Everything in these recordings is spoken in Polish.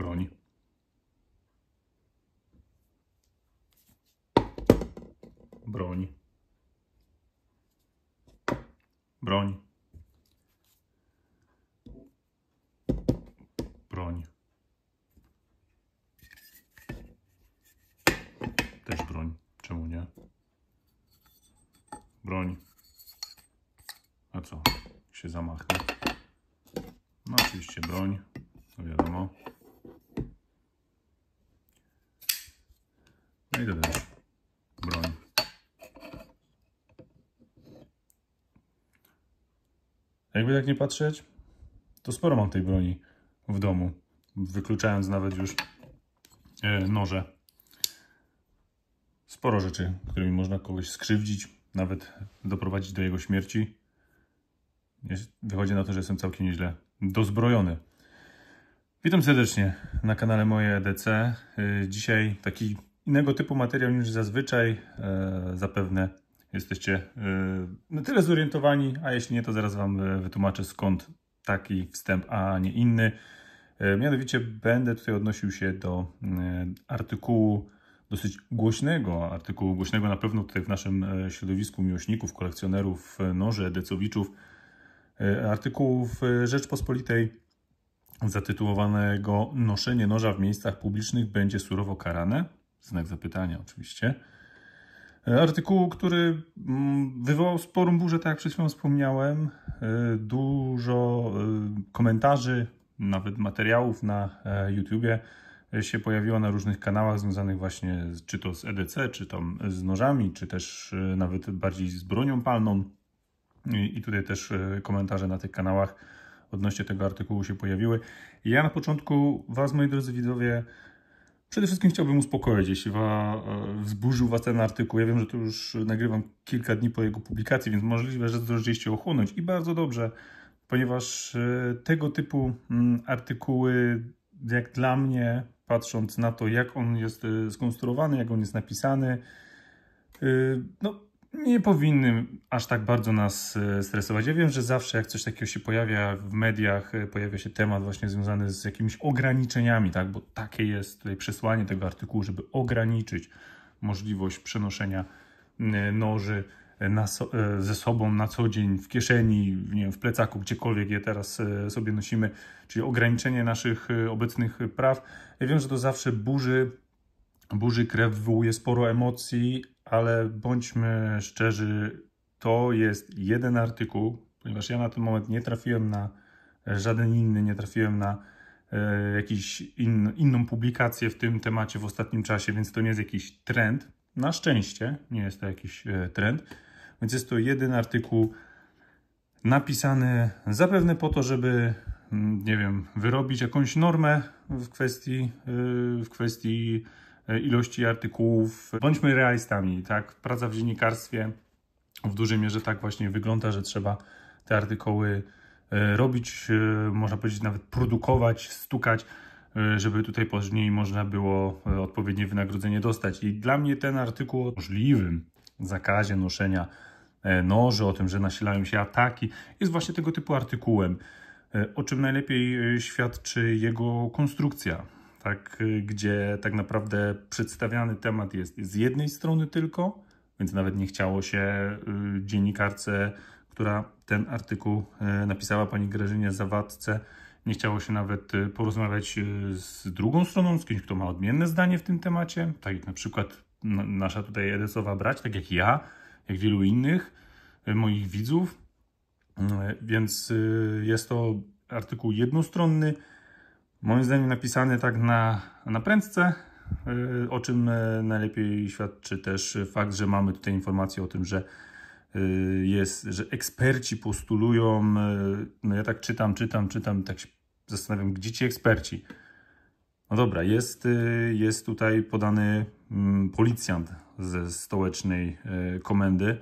Broni. Broni. Broni. Jakby tak nie patrzeć, to sporo mam tej broni w domu, wykluczając nawet już e, noże. Sporo rzeczy, którymi można kogoś skrzywdzić, nawet doprowadzić do jego śmierci. Wychodzi na to, że jestem całkiem nieźle dozbrojony. Witam serdecznie na kanale moje EDC. E, dzisiaj taki innego typu materiał niż zazwyczaj. E, zapewne jesteście y, na tyle zorientowani, a jeśli nie, to zaraz Wam y, wytłumaczę skąd taki wstęp, a nie inny. Y, mianowicie będę tutaj odnosił się do artykułu dosyć głośnego, artykułu głośnego na pewno tutaj w naszym środowisku miłośników, kolekcjonerów noży, decowiczów, artykułu w Rzeczpospolitej zatytułowanego Noszenie noża w miejscach publicznych będzie surowo karane? Znak zapytania oczywiście. E, artykułu, który mm, wywołał sporą burzę, tak jak przed chwilą wspomniałem. E, dużo e, komentarzy, nawet materiałów na YouTubie się pojawiło na różnych kanałach związanych właśnie czy to z EDC, czy tam z nożami, czy też nawet bardziej z bronią palną. I tutaj też komentarze na tych kanałach odnośnie tego artykułu się pojawiły. Ja na początku Was, moi drodzy widzowie, Przede wszystkim chciałbym uspokoić, jeśli wa, e, wzburzył Was ten artykuł. Ja wiem, że to już nagrywam kilka dni po jego publikacji, więc możliwe, że zdążyliście ochłonąć i bardzo dobrze, ponieważ e, tego typu mm, artykuły, jak dla mnie, patrząc na to, jak on jest e, skonstruowany, jak on jest napisany, no, nie powinny aż tak bardzo nas e, stresować. Ja wiem, że zawsze jak coś takiego się pojawia w mediach, e, pojawia się temat właśnie związany z jakimiś ograniczeniami, tak? bo takie jest tutaj przesłanie tego artykułu, żeby ograniczyć możliwość przenoszenia e, noży na, ze sobą na co dzień w kieszeni, nie wiem, w plecaku, gdziekolwiek je teraz sobie nosimy, czyli ograniczenie naszych obecnych praw. Ja wiem, że to zawsze burzy burzy krew, wywołuje sporo emocji, ale bądźmy szczerzy, to jest jeden artykuł, ponieważ ja na ten moment nie trafiłem na e, żaden inny, nie trafiłem na e, jakąś in, inną publikację w tym temacie w ostatnim czasie, więc to nie jest jakiś trend. Na szczęście nie jest to jakiś e, trend, więc jest to jeden artykuł napisany zapewne po to, żeby mm, nie wiem, wyrobić jakąś normę w kwestii, w kwestii E, ilości artykułów. Bądźmy realistami, tak? Praca w dziennikarstwie w dużej mierze tak właśnie wygląda, że trzeba te artykuły e, robić, e, można powiedzieć nawet produkować, stukać, żeby tutaj później można było odpowiednie wynagrodzenie dostać. I dla mnie ten artykuł o możliwym zakazie noszenia noży, o tym, że nasilają się ataki, jest właśnie tego typu artykułem, o czym najlepiej świadczy jego konstrukcja tak, y, gdzie tak naprawdę przedstawiany temat jest z jednej strony tylko, więc nawet nie chciało się y, dziennikarce, która ten artykuł y, napisała, pani Grażynie Zawadce, nie chciało się nawet porozmawiać z drugą stroną, z kimś, kto ma odmienne zdanie w tym temacie, tak jak na przykład nasza tutaj Edesowa brać, tak jak ja, jak wielu innych moich widzów, więc jest to artykuł jednostronny, Moim zdaniem napisany tak na, na prędce, y, o czym y, najlepiej świadczy też fakt, że mamy tutaj informację o tym, że y, jest, że eksperci postulują, no ja tak czytam, czytam, czytam, tak się zastanawiam, gdzie ci eksperci? No dobra, jest, jest tutaj podany mm, policjant ze stołecznej komendy,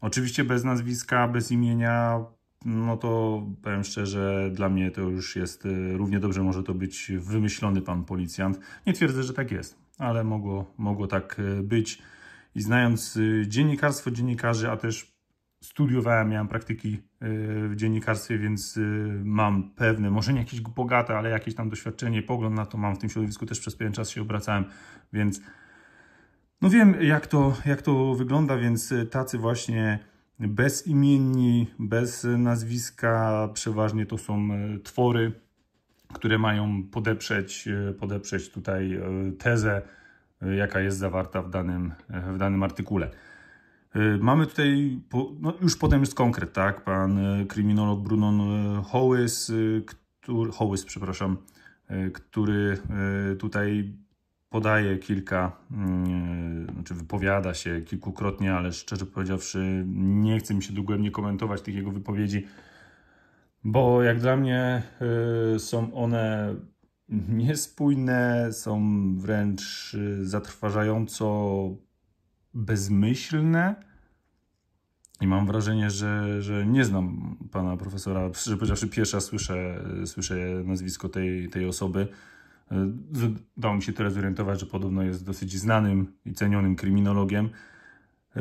oczywiście bez nazwiska, bez imienia, no to powiem szczerze, dla mnie to już jest, y, równie dobrze może to być wymyślony pan policjant. Nie twierdzę, że tak jest, ale mogło, mogło tak y, być. I znając y, dziennikarstwo dziennikarzy, a też studiowałem, miałem praktyki w dziennikarstwie, więc mam pewne, może nie jakieś bogate, ale jakieś tam doświadczenie pogląd na to mam w tym środowisku, też przez pewien czas się obracałem, więc no wiem jak to, jak to wygląda, więc tacy właśnie bezimienni, bez nazwiska. Przeważnie to są e, twory, które mają podeprzeć, e, podeprzeć tutaj e, tezę, jaka jest zawarta w danym, w danym artykule. Mamy tutaj, no już potem jest konkret, tak? Pan kryminolog Brunon Hołys, który, Hołys, przepraszam, który tutaj podaje kilka, mm, znaczy wypowiada się kilkukrotnie, ale szczerze powiedziawszy, nie chce mi się dogłębnie komentować tych jego wypowiedzi, bo jak dla mnie y, są one niespójne, są wręcz y, zatrważająco bezmyślne. I mam wrażenie, że, że nie znam pana profesora, szczerze powiedziawszy, pierwsza słyszę, słyszę nazwisko tej, tej osoby. Udało y, mi się teraz zorientować, że podobno jest dosyć znanym i cenionym kryminologiem. Y,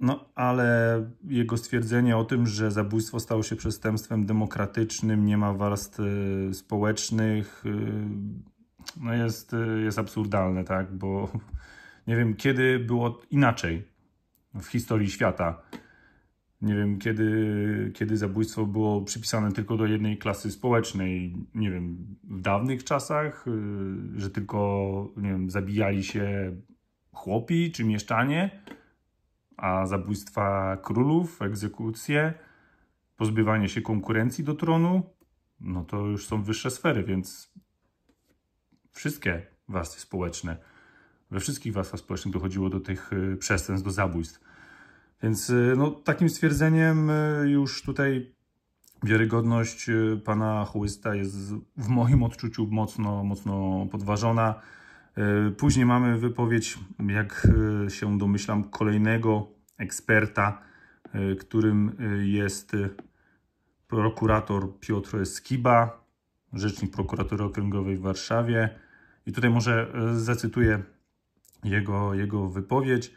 no, ale jego stwierdzenie o tym, że zabójstwo stało się przestępstwem demokratycznym, nie ma warstw y, społecznych, no jest, jest absurdalne, tak? Bo nie wiem, kiedy było inaczej w historii świata. Nie wiem, kiedy, kiedy zabójstwo było przypisane tylko do jednej klasy społecznej. Nie wiem, w dawnych czasach, y, że tylko nie wiem, zabijali się chłopi czy mieszczanie, a zabójstwa królów, egzekucje, pozbywanie się konkurencji do tronu, no to już są wyższe sfery, więc wszystkie warstwy społeczne, we wszystkich warstwach społecznych dochodziło do tych y, przestępstw, do zabójstw. Więc y, no, takim stwierdzeniem y, już tutaj wiarygodność y, pana Chłysta jest w moim odczuciu mocno, mocno podważona. Później mamy wypowiedź, jak się domyślam, kolejnego eksperta, którym jest prokurator Piotr Skiba, rzecznik prokuratury okręgowej w Warszawie. I tutaj może zacytuję jego, jego wypowiedź.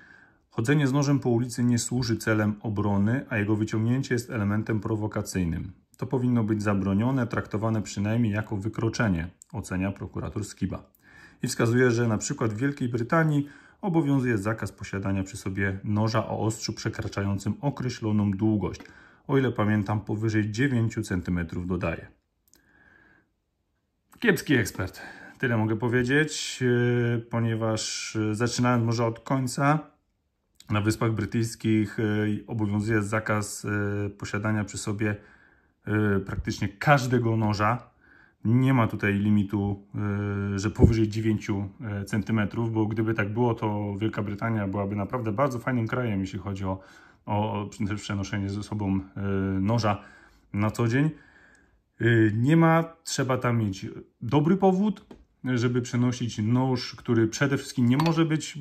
Chodzenie z nożem po ulicy nie służy celem obrony, a jego wyciągnięcie jest elementem prowokacyjnym. To powinno być zabronione, traktowane przynajmniej jako wykroczenie, ocenia prokurator Skiba. I wskazuje, że na przykład w Wielkiej Brytanii obowiązuje zakaz posiadania przy sobie noża o ostrzu przekraczającym określoną długość, o ile pamiętam powyżej 9 cm dodaje. Kiepski ekspert. Tyle mogę powiedzieć, yy, ponieważ yy, zaczynając może od końca, na Wyspach Brytyjskich e, obowiązuje zakaz e, posiadania przy sobie e, praktycznie każdego noża. Nie ma tutaj limitu, że powyżej 9 cm, bo gdyby tak było, to Wielka Brytania byłaby naprawdę bardzo fajnym krajem, jeśli chodzi o, o przenoszenie ze sobą noża na co dzień. Nie ma, trzeba tam mieć dobry powód, żeby przenosić nóż, który przede wszystkim nie może być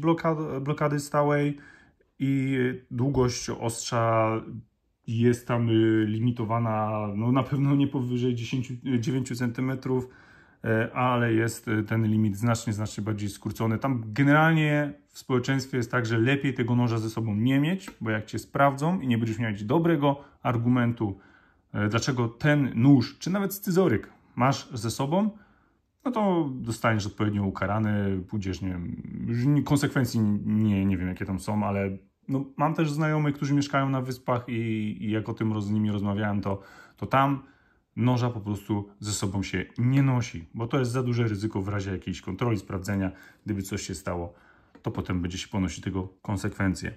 blokady stałej, i długość ostrza jest tam y, limitowana no na pewno nie powyżej 10, 9 cm, ale jest y, ten limit znacznie, znacznie bardziej skrócony. Tam generalnie w społeczeństwie jest tak, że lepiej tego noża ze sobą nie mieć, bo jak cię sprawdzą i nie będziesz miał dobrego argumentu, e, dlaczego ten nóż, czy nawet scyzoryk masz ze sobą, no to dostaniesz odpowiednio ukarany, pójdziesz, nie wiem, konsekwencji nie, nie wiem jakie tam są, ale no, mam też znajomych, którzy mieszkają na wyspach i, i jak o tym z nimi rozmawiałem, to, to tam noża po prostu ze sobą się nie nosi, bo to jest za duże ryzyko w razie jakiejś kontroli, sprawdzenia, gdyby coś się stało, to potem będzie się ponosić tego konsekwencje.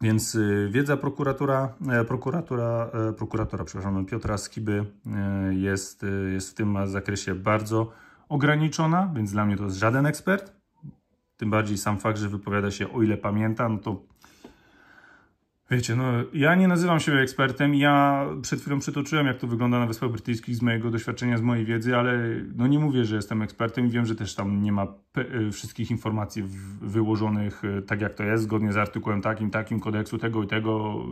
Więc y, wiedza prokuratora, e, prokuratora, e, prokuratora, przepraszam, Piotra Skiby e, jest, jest w tym zakresie bardzo ograniczona, więc dla mnie to jest żaden ekspert. Tym bardziej sam fakt, że wypowiada się, o ile pamiętam, no to Wiecie, no ja nie nazywam siebie ekspertem, ja przed chwilą przytoczyłem jak to wygląda na Wyspach Brytyjskich z mojego doświadczenia, z mojej wiedzy, ale no nie mówię, że jestem ekspertem i wiem, że też tam nie ma e, wszystkich informacji wyłożonych e, tak jak to jest, zgodnie z artykułem takim, takim, kodeksu tego i tego,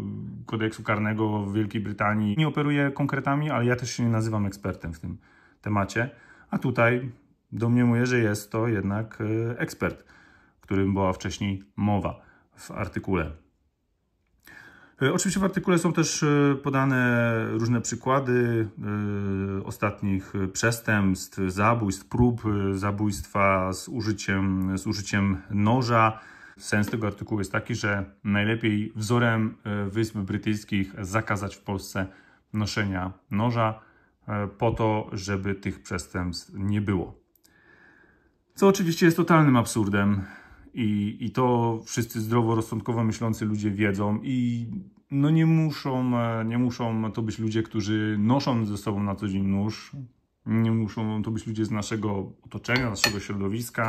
kodeksu karnego w Wielkiej Brytanii. Nie operuję konkretami, ale ja też się nie nazywam ekspertem w tym temacie, a tutaj domniemuję, że jest to jednak e, ekspert, którym była wcześniej mowa w artykule. E, oczywiście w artykule są też e, podane różne przykłady e, ostatnich przestępstw, zabójstw, prób zabójstwa z użyciem, z użyciem noża. Sens tego artykułu jest taki, że najlepiej wzorem Wysp Brytyjskich zakazać w Polsce noszenia noża po to, żeby tych przestępstw nie było. Co oczywiście jest totalnym absurdem. I, I to wszyscy zdroworozsądkowo myślący ludzie wiedzą i no nie muszą, e, nie muszą to być ludzie, którzy noszą ze sobą na co dzień nóż, nie muszą to być ludzie z naszego otoczenia, naszego środowiska.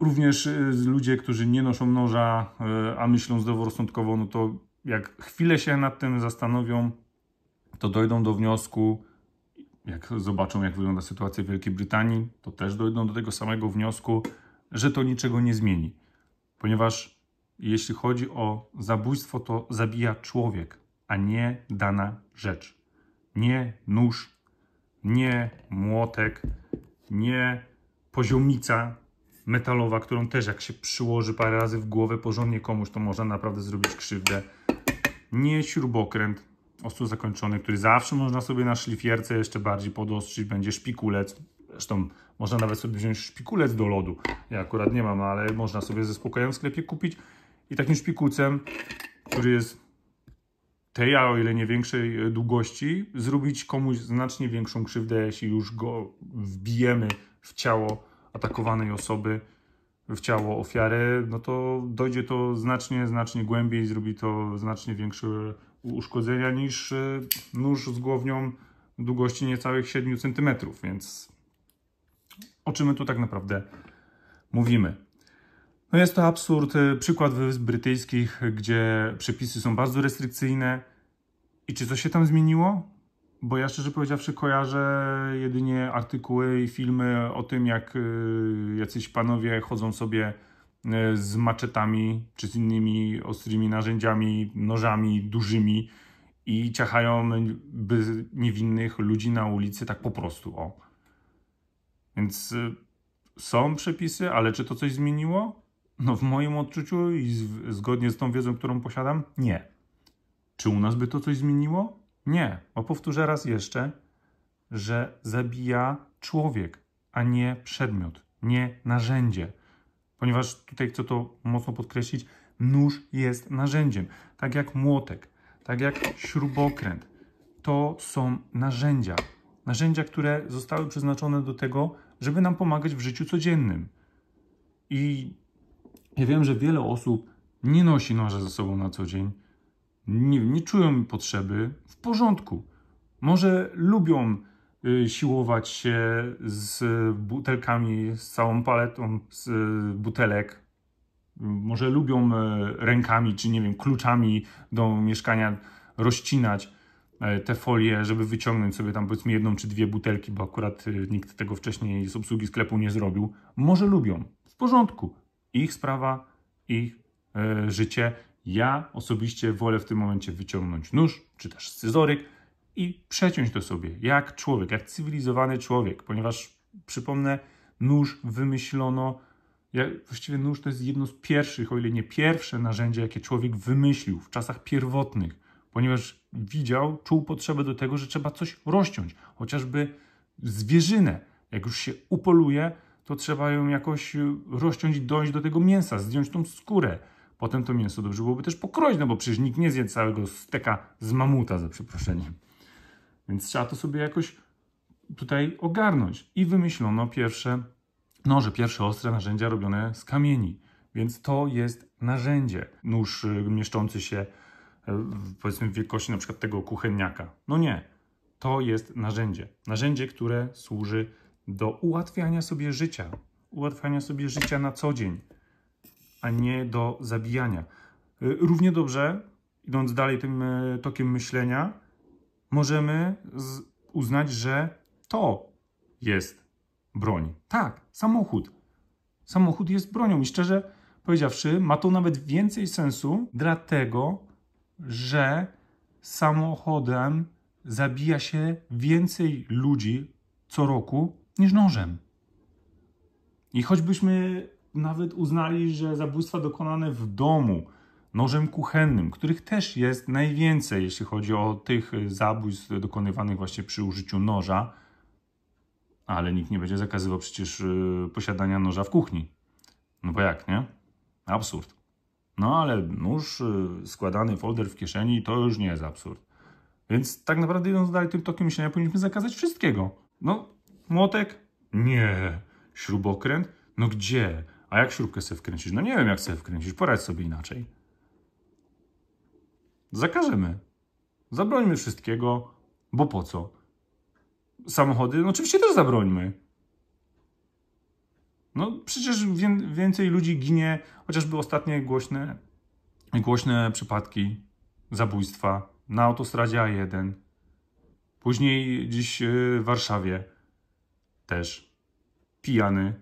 Również e, ludzie, którzy nie noszą noża, e, a myślą zdroworozsądkowo, no to jak chwilę się nad tym zastanowią, to dojdą do wniosku, jak zobaczą, jak wygląda sytuacja w Wielkiej Brytanii, to też dojdą do tego samego wniosku, że to niczego nie zmieni ponieważ jeśli chodzi o zabójstwo, to zabija człowiek, a nie dana rzecz. Nie nóż, nie młotek, nie poziomica metalowa, którą też jak się przyłoży parę razy w głowę porządnie komuś, to można naprawdę zrobić krzywdę. Nie śrubokręt ostro zakończony, który zawsze można sobie na szlifierce jeszcze bardziej podostrzyć, będzie szpikulec, Zresztą można nawet sobie wziąć szpikulec do lodu. Ja akurat nie mam, ale można sobie ze spokojem w sklepie kupić. I takim szpikulcem, który jest tej, a o ile nie większej e, długości, zrobić komuś znacznie większą krzywdę, jeśli już go wbijemy w ciało atakowanej osoby, w ciało ofiary, no to dojdzie to znacznie, znacznie głębiej, zrobi to znacznie większe uszkodzenia niż e, nóż z głownią długości niecałych 7 cm, więc o czym my tu tak naprawdę mówimy. No jest to absurd, przykład wysp brytyjskich, gdzie przepisy są bardzo restrykcyjne. I czy coś się tam zmieniło? Bo ja szczerze powiedziawszy kojarzę jedynie artykuły i filmy o tym, jak y, jacyś panowie chodzą sobie y, z maczetami czy z innymi ostrymi narzędziami, nożami dużymi i ciachają by niewinnych ludzi na ulicy tak po prostu. O. Więc y, są przepisy, ale czy to coś zmieniło? No w moim odczuciu i zgodnie z tą wiedzą, którą posiadam, nie. Czy u nas by to coś zmieniło? Nie. Bo powtórzę raz jeszcze, że zabija człowiek, a nie przedmiot, nie narzędzie. Ponieważ tutaj chcę to mocno podkreślić, nóż jest narzędziem. Tak jak młotek, tak jak śrubokręt. To są narzędzia. Narzędzia, które zostały przeznaczone do tego, żeby nam pomagać w życiu codziennym. I ja wiem, że wiele osób nie nosi noża ze sobą na co dzień, nie, nie czują potrzeby, w porządku. Może lubią y, siłować się z butelkami, z całą paletą z butelek. Może lubią y, rękami, czy nie wiem, kluczami do mieszkania rozcinać E, te folie, żeby wyciągnąć sobie tam powiedzmy jedną czy dwie butelki, bo akurat e, nikt tego wcześniej z obsługi sklepu nie zrobił. Może lubią, w porządku, ich sprawa, ich e, życie. Ja osobiście wolę w tym momencie wyciągnąć nóż czy też scyzoryk i przeciąć to sobie jak człowiek, jak cywilizowany człowiek, ponieważ przypomnę, nóż wymyślono. Ja, właściwie nóż to jest jedno z pierwszych, o ile nie pierwsze narzędzie, jakie człowiek wymyślił w czasach pierwotnych ponieważ widział, czuł potrzebę do tego, że trzeba coś rozciąć, chociażby zwierzynę. Jak już się upoluje, to trzeba ją jakoś y, rozciąć, dojść do tego mięsa, zdjąć tą skórę. Potem to mięso dobrze byłoby też pokroić, no bo przecież nikt nie zje całego steka z mamuta, za przeproszeniem. Więc trzeba to sobie jakoś tutaj ogarnąć. I wymyślono pierwsze noże, pierwsze ostre narzędzia robione z kamieni. Więc to jest narzędzie. Nóż y, mieszczący się powiedzmy w wielkości na przykład tego kuchenniaka. No nie, to jest narzędzie. Narzędzie, które służy do ułatwiania sobie życia, ułatwiania sobie życia na co dzień, a nie do zabijania. Y, równie dobrze, idąc dalej tym y, tokiem myślenia, możemy uznać, że to jest broń. Tak, samochód. Samochód jest bronią i szczerze powiedziawszy, ma to nawet więcej sensu, dlatego że samochodem zabija się więcej ludzi co roku niż nożem. I choćbyśmy nawet uznali, że zabójstwa dokonane w domu nożem kuchennym, których też jest najwięcej, jeśli chodzi o tych zabójstw dokonywanych właśnie przy użyciu noża, ale nikt nie będzie zakazywał przecież y, posiadania noża w kuchni. No bo jak, nie? Absurd. No ale nóż, y, składany folder w kieszeni to już nie jest absurd. Więc tak naprawdę idąc dalej tym tokiem myślenia powinniśmy zakazać wszystkiego. No, młotek? Nie. Śrubokręt? No gdzie? A jak śrubkę sobie wkręcisz? No nie wiem jak sobie wkręcisz, poradź sobie inaczej. Zakażemy. Zabrońmy wszystkiego, bo po co? Samochody? No oczywiście też zabrońmy. No przecież więcej ludzi ginie, chociażby ostatnie głośne, głośne przypadki zabójstwa na autostradzie A1, później dziś y, w Warszawie też pijany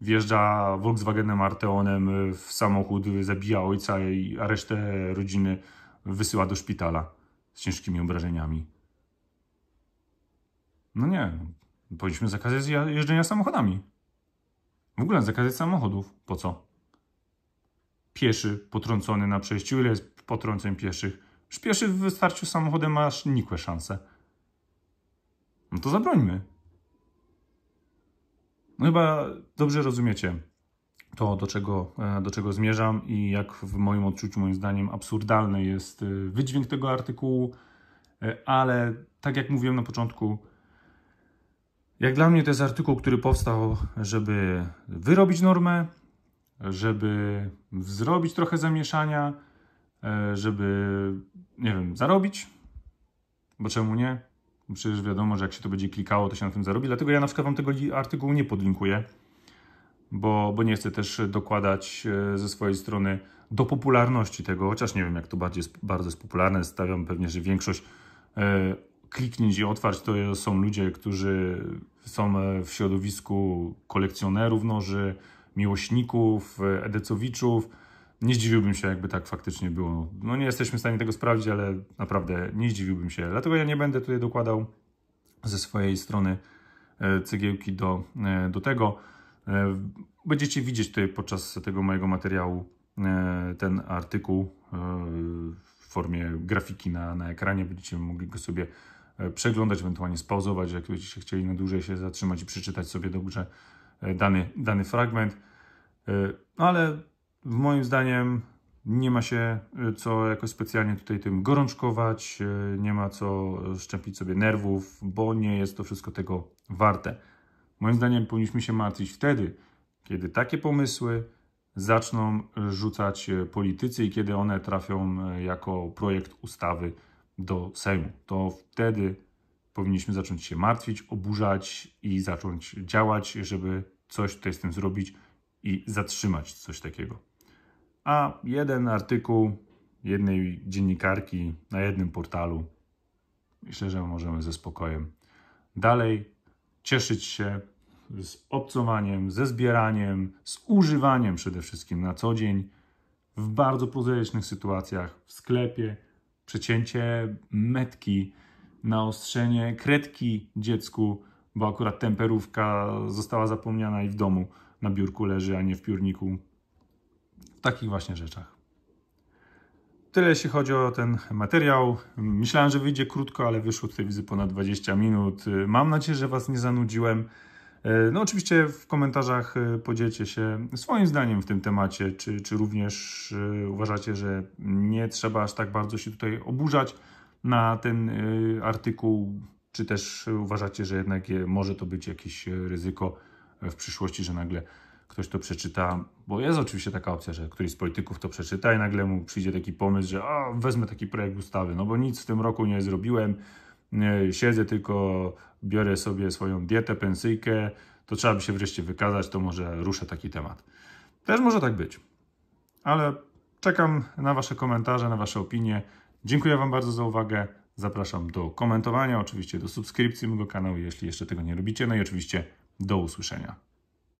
wjeżdża Volkswagenem Arteonem y, w samochód, y, zabija ojca i resztę rodziny wysyła do szpitala z ciężkimi obrażeniami. No nie, powinniśmy zakazać jeżdżenia samochodami. W ogóle zakazać samochodów. Po co? Pieszy potrącony na przejściu. Ile jest potrąceń pieszych? Już pieszy w wystarciu samochodem masz nikłe szanse. No to zabrońmy. No chyba dobrze rozumiecie to, do czego, e, do czego zmierzam i jak w moim odczuciu, moim zdaniem, absurdalny jest e, wydźwięk tego artykułu, e, ale tak jak mówiłem na początku, jak dla mnie to jest artykuł, który powstał, żeby wyrobić normę, żeby zrobić trochę zamieszania, e, żeby, nie wiem, zarobić, bo czemu nie? Przecież wiadomo, że jak się to będzie klikało, to się na tym zarobi, dlatego ja na przykład Wam tego artykułu nie podlinkuję, bo, bo nie chcę też dokładać e, ze swojej strony do popularności tego, chociaż nie wiem, jak to bardziej, bardzo jest popularne, stawiam pewnie, że większość e, kliknąć i otwarć, to są ludzie, którzy są e, w środowisku kolekcjonerów noży, miłośników, e, edecowiczów. Nie zdziwiłbym się, jakby tak faktycznie było. No nie jesteśmy w stanie tego sprawdzić, ale naprawdę nie zdziwiłbym się. Dlatego ja nie będę tutaj dokładał ze swojej strony e, cegiełki do, do tego. Będziecie widzieć tutaj podczas tego mojego materiału ten artykuł w formie grafiki na, na ekranie. Będziecie mogli go sobie E, przeglądać, ewentualnie spauzować, jakbyście byście chcieli na dłużej się zatrzymać i przeczytać sobie dobrze e, dany, dany fragment. E, no ale moim zdaniem nie ma się co jakoś specjalnie tutaj tym gorączkować, nie ma co szczepić sobie nerwów, bo nie jest to wszystko tego warte. Moim zdaniem powinniśmy się martwić wtedy, kiedy takie pomysły zaczną rzucać politycy i kiedy one trafią jako projekt ustawy do Sejmu. To wtedy powinniśmy zacząć się martwić, oburzać i zacząć działać, żeby coś tutaj z tym zrobić i zatrzymać coś takiego. A jeden artykuł jednej dziennikarki na jednym portalu myślę, że możemy ze spokojem dalej cieszyć się z obcowaniem, ze zbieraniem, z używaniem przede wszystkim na co dzień w bardzo prozaicznych sytuacjach, w sklepie, przecięcie metki, naostrzenie kredki dziecku, bo akurat temperówka została zapomniana i w domu na biurku leży, a nie w piórniku. W takich właśnie rzeczach. Tyle jeśli chodzi o ten materiał. Myślałem, że wyjdzie krótko, ale wyszło tutaj widzę ponad 20 minut. Mam nadzieję, że Was nie zanudziłem. E, no oczywiście w komentarzach e, podzielcie się swoim zdaniem w tym temacie, czy, czy również e, uważacie, że nie trzeba aż tak bardzo się tutaj oburzać na ten artykuł, czy też uważacie, że jednak może to być jakieś ryzyko w przyszłości, że nagle ktoś to przeczyta, bo jest oczywiście taka opcja, że któryś z polityków to przeczyta i nagle mu przyjdzie taki pomysł, że a, wezmę taki projekt ustawy, no bo nic w tym roku nie zrobiłem, siedzę, tylko biorę sobie swoją dietę, pensyjkę, to trzeba by się wreszcie wykazać, to może ruszę taki temat. Też może tak być, ale czekam na Wasze komentarze, na Wasze opinie. Dziękuję Wam bardzo za uwagę. Zapraszam do komentowania, oczywiście do subskrypcji mojego kanału, jeśli jeszcze tego nie robicie. No i oczywiście do usłyszenia.